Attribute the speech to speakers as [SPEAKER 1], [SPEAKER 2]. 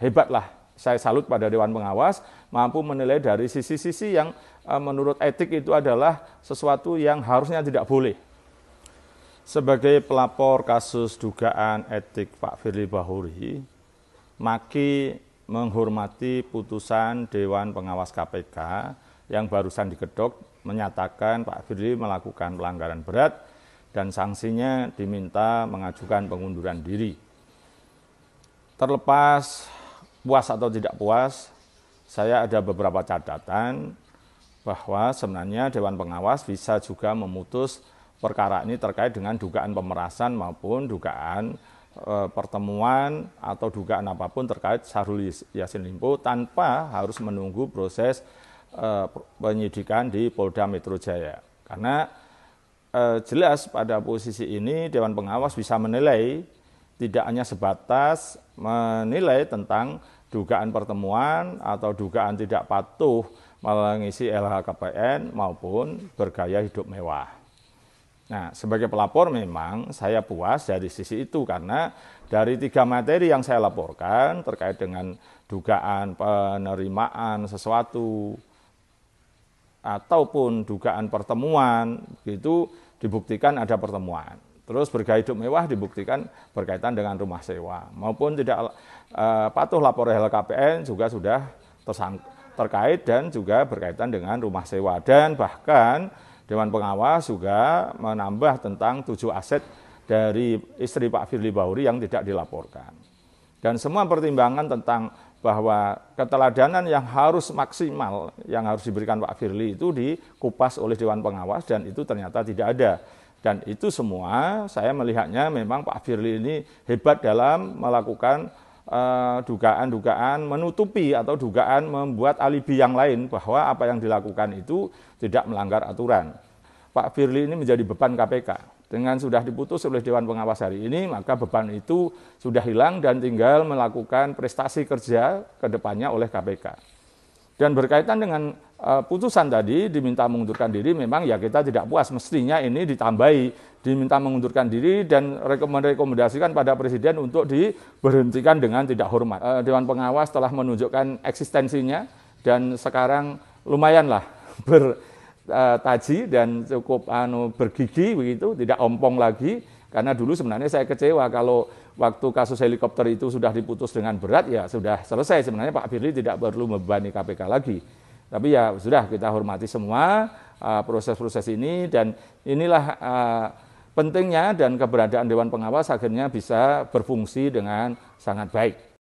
[SPEAKER 1] hebatlah saya salut pada dewan pengawas mampu menilai dari sisi-sisi yang eh, menurut etik itu adalah sesuatu yang harusnya tidak boleh. Sebagai pelapor kasus dugaan etik Pak Firly Bahuri, Maki menghormati putusan Dewan Pengawas KPK yang barusan digedok menyatakan Pak Firly melakukan pelanggaran berat dan sanksinya diminta mengajukan pengunduran diri. Terlepas puas atau tidak puas, saya ada beberapa catatan bahwa sebenarnya Dewan Pengawas bisa juga memutus perkara ini terkait dengan dugaan pemerasan maupun dugaan e, pertemuan atau dugaan apapun terkait Syahrul Yassin Limpo tanpa harus menunggu proses e, penyidikan di Polda Metro Jaya. Karena e, jelas pada posisi ini Dewan Pengawas bisa menilai tidak hanya sebatas menilai tentang dugaan pertemuan atau dugaan tidak patuh mengisi LHKPN maupun bergaya hidup mewah. Nah, sebagai pelapor memang saya puas dari sisi itu karena dari tiga materi yang saya laporkan terkait dengan dugaan penerimaan sesuatu ataupun dugaan pertemuan itu dibuktikan ada pertemuan. Terus bergaya hidup mewah dibuktikan berkaitan dengan rumah sewa maupun tidak eh, patuh lapor LKPN juga sudah tersang, terkait dan juga berkaitan dengan rumah sewa dan bahkan Dewan Pengawas juga menambah tentang tujuh aset dari istri Pak Firly Bahuri yang tidak dilaporkan. Dan semua pertimbangan tentang bahwa keteladanan yang harus maksimal yang harus diberikan Pak Firly itu dikupas oleh Dewan Pengawas dan itu ternyata tidak ada. Dan itu semua saya melihatnya memang Pak Firly ini hebat dalam melakukan eh, dugaan-dugaan uh, menutupi atau dugaan membuat alibi yang lain bahwa apa yang dilakukan itu tidak melanggar aturan. Pak Firly ini menjadi beban KPK. Dengan sudah diputus oleh Dewan Pengawas hari ini, maka beban itu sudah hilang dan tinggal melakukan prestasi kerja ke depannya oleh KPK. Dan berkaitan dengan uh, putusan tadi diminta mengundurkan diri memang ya kita tidak puas mestinya ini ditambahi diminta mengundurkan diri dan merekomendasikan pada presiden untuk diberhentikan dengan tidak hormat. Uh, Dewan Pengawas telah menunjukkan eksistensinya dan sekarang lumayanlah bertaji eh, dan cukup anu bergigi begitu tidak ompong lagi karena dulu sebenarnya saya kecewa kalau waktu kasus helikopter itu sudah diputus dengan berat ya sudah selesai sebenarnya Pak Firly tidak perlu membebani KPK lagi. Tapi ya sudah kita hormati semua uh, proses-proses uh, ini dan inilah uh, pentingnya dan keberadaan Dewan Pengawas akhirnya bisa berfungsi dengan sangat baik.